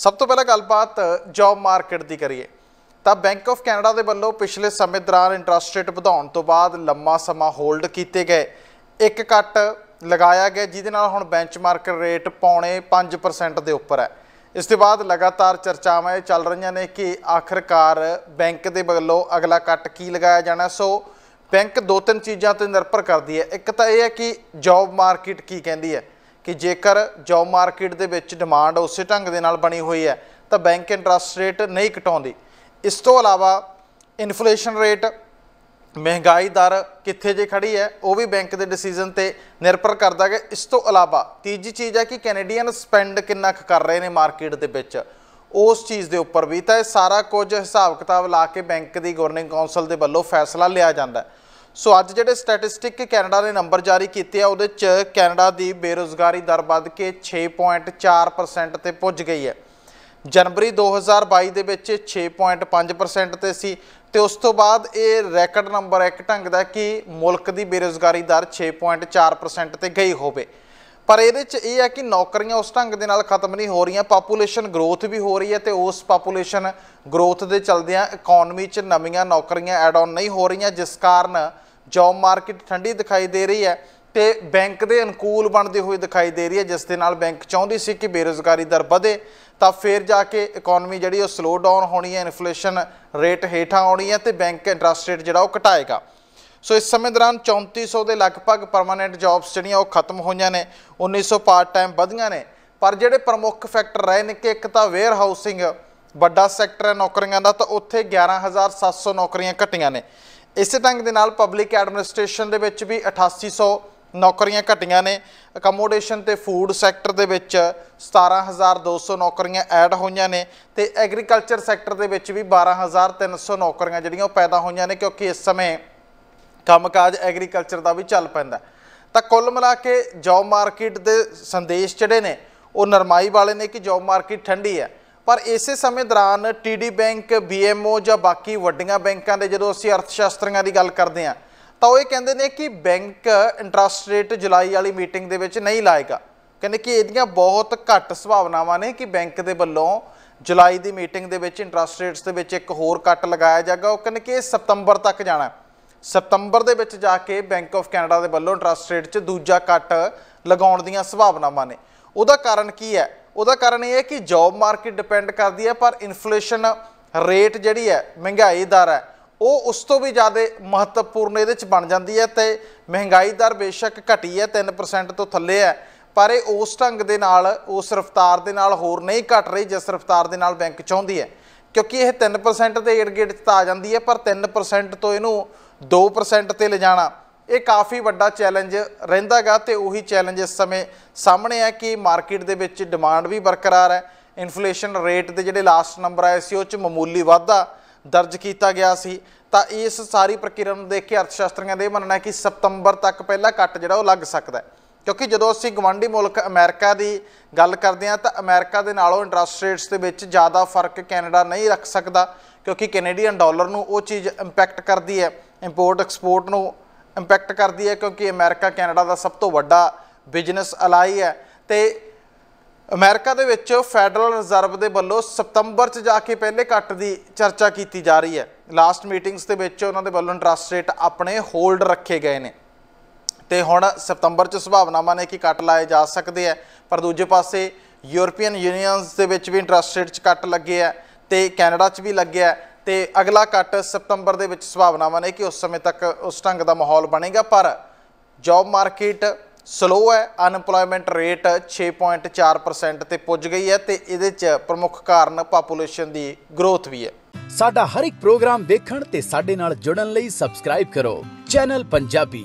ਸਭ ਤੋਂ ਪਹਿਲਾਂ ਗੱਲਬਾਤ ਜੌਬ ਮਾਰਕੀਟ ਦੀ ਕਰੀਏ ਤਾਂ ਬੈਂਕ ਆਫ ਕੈਨੇਡਾ ਦੇ ਵੱਲੋਂ ਪਿਛਲੇ ਸਮੇਂ ਦੌਰਾਨ ਇੰਟਰਸਟ ਰੇਟ ਵਧਾਉਣ ਤੋਂ ਬਾਅਦ ਲੰਮਾ ਸਮਾਂ ਹੋਲਡ ਕੀਤੇ ਗਏ ਇੱਕ ਕੱਟ ਲਗਾਇਆ ਗਿਆ ਜਿਹਦੇ ਨਾਲ ਹੁਣ ਬੈਂਚਮਾਰਕ ਰੇਟ ਪੌਣੇ 5% ਦੇ ਉੱਪਰ ਹੈ ਇਸ ਤੋਂ ਬਾਅਦ ਲਗਾਤਾਰ ਚਰਚਾਵਾਂ ਇਹ ਚੱਲ ਰਹੀਆਂ ਨੇ ਕਿ ਆਖਰਕਾਰ ਬੈਂਕ ਦੇ ਵੱਲੋਂ ਅਗਲਾ ਕੱਟ ਕੀ ਲਗਾਇਆ ਜਾਣਾ ਸੋ ਬੈਂਕ ਦੋ ਤਿੰਨ ਚੀਜ਼ਾਂ ਤੇ ਨਿਰਭਰ ਕਰਦੀ ਹੈ ਇੱਕ ਤਾਂ ਇਹ ਹੈ ਕਿ ਜੌਬ ਮਾਰਕੀਟ ਕੀ ਕਹਿੰਦੀ ਹੈ ਕਿ ਜੇਕਰ ਜੌਬ ਮਾਰਕੀਟ ਦੇ ਵਿੱਚ ਡਿਮਾਂਡ ਉਸੇ ਢੰਗ ਦੇ ਨਾਲ ਬਣੀ ਹੋਈ ਹੈ ਤਾਂ ਬੈਂਕ ਇੰਟਰਸਟ ਰੇਟ ਨਹੀਂ ਘਟਾਉਂਦੀ ਇਸ ਤੋਂ ਇਲਾਵਾ ਇਨਫਲੇਸ਼ਨ ਰੇਟ ਮਹਿੰਗਾਈ ਦਰ ਕਿੱਥੇ ਜੇ ਖੜੀ ਹੈ ਉਹ ਵੀ ਬੈਂਕ ਦੇ ਡਿਸੀਜਨ ਤੇ ਨਿਰਭਰ ਕਰਦਾ ਹੈ ਇਸ ਤੋਂ ਇਲਾਵਾ ਤੀਜੀ ਚੀਜ਼ ਹੈ ਕਿ ਕੈਨੇਡੀਅਨ ਸਪੈਂਡ ਕਿੰਨਾ ਕੁ ਕਰ ਰਹੇ ਨੇ ਮਾਰਕੀਟ ਦੇ ਵਿੱਚ ਉਸ ਚੀਜ਼ ਦੇ ਉੱਪਰ ਵੀ ਤਾਂ ਇਹ ਸਾਰਾ ਕੁਝ ਹਿਸਾਬ ਕਿਤਾਬ ਲਾ ਕੇ ਬੈਂਕ ਦੀ ਗਵਰਨਿੰਗ ਕਾਉਂਸਲ ਦੇ ਵੱਲੋਂ ਫੈਸਲਾ ਲਿਆ ਜਾਂਦਾ ਹੈ ਸੋ ਅੱਜ ਜਿਹੜੇ ਸਟੈਟਿਸਟਿਕ ਕੈਨੇਡਾ ਨੇ ਨੰਬਰ ਜਾਰੀ ਕੀਤੇ ਆ ਉਹਦੇ ਚ ਕੈਨੇਡਾ ਦੀ ਬੇਰੋਜ਼ਗਾਰੀ ਦਰ ਵੱਧ ਕੇ 6.4% ਤੇ ਪੁੱਜ ਗਈ ਹੈ ਜਨਵਰੀ 2022 ਦੇ ਵਿੱਚ 6.5% ਤੇ ਸੀ ਤੇ ਉਸ ਤੋਂ ਬਾਅਦ ਇਹ ਰੈਕਡ ਨੰਬਰ ਇੱਕ ਢੰਗ ਦਾ ਕਿ ਮੁਲਕ ਦੀ ਬੇਰੋਜ਼ਗਾਰੀ ਦਰ 6.4% ਤੇ ਗਈ ਹੋਵੇ ਪਰ ਇਹਦੇ 'ਚ ਇਹ ਹੈ ਕਿ ਨੌਕਰੀਆਂ ਉਸ ਢੰਗ ਦੇ ਨਾਲ ਖਤਮ ਨਹੀਂ ਹੋ ਰਹੀਆਂ ਪਾਪੂਲੇਸ਼ਨ ਗਰੋਥ ਵੀ ਹੋ ਰਹੀ ਹੈ ਤੇ ਉਸ ਪਾਪੂਲੇਸ਼ਨ ਗਰੋਥ ਦੇ ਚਲਦਿਆਂ ਇਕਨੋਮੀ 'ਚ ਨਵੀਆਂ ਨੌਕਰੀਆਂ ਐਡ ਆਨ ਨਹੀਂ ਹੋ ਰਹੀਆਂ ਜਿਸ ਕਾਰਨ ਜੌਬ ਮਾਰਕੀਟ ਠੰਡੀ ਦਿਖਾਈ ਦੇ ਰਹੀ ਹੈ ਤੇ ਬੈਂਕ ਦੇ ਅਨੁਕੂਲ ਬਣਦੇ ਹੋਏ ਦਿਖਾਈ ਦੇ ਰਹੀ ਹੈ ਜਿਸ ਦੇ ਨਾਲ ਬੈਂਕ ਚਾਹੁੰਦੀ ਸੀ ਕਿ ਬੇਰੋਜ਼ਗਾਰੀ ਦਰ ਵਧੇ ਤਾਂ ਫੇਰ ਜਾ ਕੇ ਇਕਨੋਮੀ ਜਿਹੜੀ ਉਹ ਸਲੋ ਡਾਊਨ ਹੋਣੀ ਹੈ ਇਨਫਲੇਸ਼ਨ ਰੇਟ ਹੇਠਾਂ ਆਉਣੀ ਹੈ ਤੇ ਬੈਂਕ ਇੰਟਰਸਟ ਰੇਟ ਜਿਹੜਾ ਉਹ ਘਟਾਏਗਾ ਸੋ ਇਸ ਸਮੇਂ ਦੌਰਾਨ 3400 ਦੇ ਲਗਭਗ ਪਰਮਾਨੈਂਟ ਜੌਬਸ ਜਿਹੜੀਆਂ ਉਹ ਖਤਮ ਹੋਈਆਂ ਨੇ 1900 ਪਾਰਟ ਟਾਈਮ ਵਧੀਆਂ ਨੇ ਪਰ ਜਿਹੜੇ ਪ੍ਰਮੁੱਖ ਫੈਕਟਰ ਰਹੇ ਨੇ ਕਿ ਇੱਕ ਤਾਂ ਵੇਅਰ ਹਾਊਸਿੰਗ ਵੱਡਾ ਸੈਕਟਰ ਹੈ ਨੌਕਰੀਆਂ ਦਾ ਤਾਂ ਉੱਥੇ 11700 ਨੌਕਰੀਆਂ ਘਟੀਆਂ ਨੇ ਇਸੇ ਤੰਗ ਦੇ ਨਾਲ ਪਬਲਿਕ ਐਡਮਿਨਿਸਟ੍ਰੇਸ਼ਨ ਦੇ ਵਿੱਚ ਵੀ 8800 ਨੌਕਰੀਆਂ ਘਟੀਆਂ ਨੇ ਅਕਮੋਡੇਸ਼ਨ ਤੇ ਫੂਡ ਸੈਕਟਰ ਦੇ ਵਿੱਚ 17200 ਨੌਕਰੀਆਂ ਐਡ ਹੋਈਆਂ ਨੇ ਤੇ ਐਗਰੀਕਲਚਰ ਸੈਕਟਰ ਦੇ ਵਿੱਚ ਵੀ 12300 ਨੌਕਰੀਆਂ ਜਿਹੜੀਆਂ ਉਹ ਪੈਦਾ ਹੋਈਆਂ ਨੇ ਕਿਉਂਕਿ ਇਸ ਸਮੇਂ ਕੰਮਕਾਜ ਐਗਰੀਕਲਚਰ ਦਾ ਵੀ ਚੱਲ ਪੈਂਦਾ ਤਾਂ ਕੁੱਲ ਮਿਲਾ ਕੇ ਜੌਬ ਮਾਰਕੀਟ ਦੇ ਸੰਦੇਸ਼ ਜਿਹੜੇ ਨੇ ਉਹ ਨਰਮਾਈ ਵਾਲੇ ਨੇ ਕਿ ਜੌਬ ਮਾਰਕੀਟ ਠੰਡੀ ਹੈ ਪਰ ਇਸੇ ਸਮੇਂ ਦੌਰਾਨ ਟੀਡੀ ਬੈਂਕ ਬੀਐਮਓ ਜਾਂ ਬਾਕੀ ਵੱਡੀਆਂ ਬੈਂਕਾਂ ਦੇ ਜਦੋਂ ਅਸੀਂ ਅਰਥਸ਼ਾਸਤਰੀਆਂ ਦੀ ਗੱਲ ਕਰਦੇ ਆ ਤਾਂ ਉਹ ਇਹ ਕਹਿੰਦੇ ਨੇ ਕਿ ਬੈਂਕ ਇੰਟਰਸਟ ਰੇਟ ਜੁਲਾਈ ਵਾਲੀ ਮੀਟਿੰਗ ਦੇ ਵਿੱਚ ਨਹੀਂ ਲਾਏਗਾ ਕਹਿੰਦੇ ਕਿ ਇਹਦੀਆਂ ਬਹੁਤ ਘੱਟ ਸੰਭਾਵਨਾਵਾਂ ਨੇ ਕਿ ਬੈਂਕ ਦੇ ਵੱਲੋਂ ਜੁਲਾਈ ਦੀ ਮੀਟਿੰਗ ਦੇ ਵਿੱਚ ਇੰਟਰਸਟ ਰੇਟਸ ਦੇ ਵਿੱਚ ਇੱਕ ਹੋਰ ਕੱਟ ਲਗਾਇਆ ਜਾਏਗਾ ਉਹ ਕਹਿੰਦੇ ਕਿ ਇਹ ਸਤੰਬਰ ਤੱਕ ਜਾਣਾ ਸਤੰਬਰ ਦੇ ਵਿੱਚ ਜਾ ਕੇ ਬੈਂਕ ਆਫ ਕੈਨੇਡਾ ਦੇ ਵੱਲੋਂ ਇੰਟਰਸਟ ਰੇਟ 'ਚ ਦੂਜਾ ਕੱਟ ਲਗਾਉਣ ਦੀਆਂ ਸੰਭਾਵਨਾਵਾਂ ਨੇ ਉਹਦਾ ਕਾਰਨ ਕੀ ਹੈ ਉਹਦਾ ਕਾਰਨ ਇਹ ਹੈ ਕਿ ਜੌਬ ਮਾਰਕੀਟ ਡਿਪੈਂਡ ਕਰਦੀ ਹੈ ਪਰ ਇਨਫਲੇਸ਼ਨ ਰੇਟ ਜਿਹੜੀ ਹੈ ਮਹਿੰਗਾਈ ਦਰ ਹੈ ਉਹ ਉਸ ਤੋਂ ਵੀ ਜ਼ਿਆਦਾ ਮਹੱਤਵਪੂਰਨ ਇਹਦੇ 'ਚ ਬਣ ਜਾਂਦੀ ਹੈ ਤੇ ਮਹਿੰਗਾਈ ਦਰ ਬੇਸ਼ੱਕ ਘਟੀ ਹੈ 3% ਤੋਂ ਥੱਲੇ ਹੈ ਪਰ ਇਹ ਉਸ ਢੰਗ ਦੇ ਨਾਲ ਉਸ ਰਫ਼ਤਾਰ ਦੇ ਨਾਲ ਹੋਰ ਨਹੀਂ ਘਟ ਰਹੀ ਜਿਸ ਰਫ਼ਤਾਰ ਦੇ ਨਾਲ ਬੈਂਕ ਚਾਹੁੰਦੀ ਹੈ ਕਿਉਂਕਿ ਇਹ 3% ਦੇ ਏਡ ਗੇਟ 'ਚ ਤਾਂ ਆ ਜਾਂਦੀ ਹੈ ਪਰ 3% ਤੋਂ ਇਹਨੂੰ 2% ਤੇ ਲਿਜਾਣਾ ਇਹ ਕਾਫੀ ਵੱਡਾ ਚੈਲੰਜ ਰਹਿੰਦਾਗਾ ਤੇ ਉਹੀ ਚੈਲੰਜ ਇਸ ਸਮੇਂ ਸਾਹਮਣੇ ਹੈ ਕਿ ਮਾਰਕੀਟ ਦੇ ਵਿੱਚ ਡਿਮਾਂਡ ਵੀ ਬਰਕਰਾਰ ਹੈ ਇਨਫਲੇਸ਼ਨ ਰੇਟ ਦੇ ਜਿਹੜੇ ਲਾਸਟ ਨੰਬਰ ਆਏ ਸੀ ਉਹ ਚ ਮਾਮੂਲੀ ਵਾਧਾ ਦਰਜ ਕੀਤਾ ਗਿਆ ਸੀ ਤਾਂ ਇਸ ਸਾਰੀ ਪ੍ਰਕਿਰਿਆ ਨੂੰ ਦੇਖ ਕੇ ਅਰਥਸ਼ਾਸਤਰੀਆਂ ਦੇ ਮੰਨਣਾ ਹੈ ਕਿ ਸਤੰਬਰ ਤੱਕ ਪਹਿਲਾ ਕੱਟ ਜਿਹੜਾ ਉਹ ਲੱਗ ਸਕਦਾ ਹੈ ਕਿਉਂਕਿ ਜਦੋਂ ਅਸੀਂ ਗਵਾਂਢੀ ਮੁਲਕ ਅਮਰੀਕਾ ਦੀ ਗੱਲ ਕਰਦੇ ਹਾਂ ਤਾਂ ਅਮਰੀਕਾ ਦੇ ਨਾਲੋਂ ਇੰਟਰਸਟ ਰੇਟਸ ਦੇ ਵਿੱਚ ਜ਼ਿਆਦਾ ਫਰਕ ਕੈਨੇਡਾ ਨਹੀਂ ਰੱਖ ਸਕਦਾ ਕਿਉਂਕਿ ਕੈਨੇਡੀਅਨ ਡਾਲਰ ਨੂੰ ਉਹ ਚੀਜ਼ ਇੰਪੈਕਟ ਕਰਦੀ ਹੈ ਇੰਪੋਰਟ ਐਕਸਪੋਰਟ ਨੂੰ ਇੰਪੈਕਟ ਕਰਦੀ ਹੈ ਕਿਉਂਕਿ ਅਮਰੀਕਾ ਕੈਨੇਡਾ ਦਾ ਸਭ ਤੋਂ ਵੱਡਾ ਬਿਜ਼ਨਸ ਅਲਾਈ ਹੈ ਤੇ ਅਮਰੀਕਾ ਦੇ ਵਿੱਚ ਫੈਡਰਲ ਰਿਜ਼ਰਵ ਦੇ ਵੱਲੋਂ ਸਤੰਬਰ 'ਚ ਜਾ ਕੇ ਪਹਿਲੇ ਕੱਟ ਦੀ ਚਰਚਾ ਕੀਤੀ ਜਾ ਰਹੀ ਹੈ ਲਾਸਟ ਮੀਟਿੰਗਸ ਦੇ ਵਿੱਚ ਉਹਨਾਂ ਦੇ ਵੱਲੋਂ ਇੰਟਰਸਟ ਰੇਟ ਆਪਣੇ ਹੋਲਡ ਰੱਖੇ ਗਏ ਨੇ ਤੇ ਹੁਣ ਸਤੰਬਰ 'ਚ ਸੰਭਾਵਨਾਵਾਂ ਨੇ ਕਿ ਕੱਟ ਲਾਏ ਜਾ ਸਕਦੇ ਆ ਪਰ ਦੂਜੇ ਪਾਸੇ ਯੂਰਪੀਅਨ ਯੂਨੀਅਨਸ ਦੇ ਵਿੱਚ ਵੀ ਇੰਟਰਸਟ ਰੇਟ 'ਚ ਕੱਟ ਲੱਗੇ ਆ ਤੇ ਕੈਨੇਡਾ 'ਚ ਵੀ ਲੱਗਿਆ ਤੇ ਅਗਲਾ ਕੱਟ ਸਤੰਬਰ ਦੇ ਵਿੱਚ ਸੰਭਾਵਨਾਵਾਂ ਨੇ ਕਿ ਉਸ ਸਮੇਂ ਤੱਕ ਉਸ ਢੰਗ ਦਾ ਮਾਹੌਲ ਬਣੇਗਾ ਪਰ ਜੌਬ ਮਾਰਕੀਟ ਸਲੋ ਹੈ ਅਨਪਲੋਇਮੈਂਟ ਰੇਟ 6.4% ਤੇ ਪੁੱਜ ਗਈ ਹੈ ਤੇ ਇਹਦੇ ਚ ਪ੍ਰਮੁੱਖ ਕਾਰਨ ਪਾਪੂਲੇਸ਼ਨ ਦੀ ਗਰੋਥ ਵੀ ਹੈ ਸਾਡਾ ਹਰ ਇੱਕ ਪ੍ਰੋਗਰਾਮ ਦੇਖਣ ਤੇ ਸਾਡੇ ਨਾਲ ਜੁੜਨ ਲਈ ਸਬਸਕ੍ਰਾਈਬ ਕਰੋ ਚੈਨਲ ਪੰਜਾਬੀ